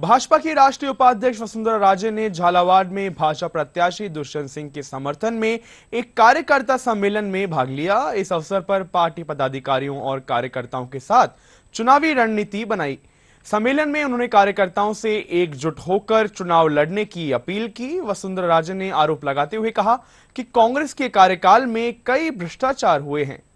भाजपा के राष्ट्रीय उपाध्यक्ष वसुंधरा राजे ने झालावाड़ में भाजपा प्रत्याशी दुष्यंत सिंह के समर्थन में एक कार्यकर्ता सम्मेलन में भाग लिया इस अवसर पर पार्टी पदाधिकारियों और कार्यकर्ताओं के साथ चुनावी रणनीति बनाई सम्मेलन में उन्होंने कार्यकर्ताओं से एकजुट होकर चुनाव लड़ने की अपील की वसुंधरा राजे ने आरोप लगाते हुए कहा कि कांग्रेस के कार्यकाल में कई भ्रष्टाचार हुए हैं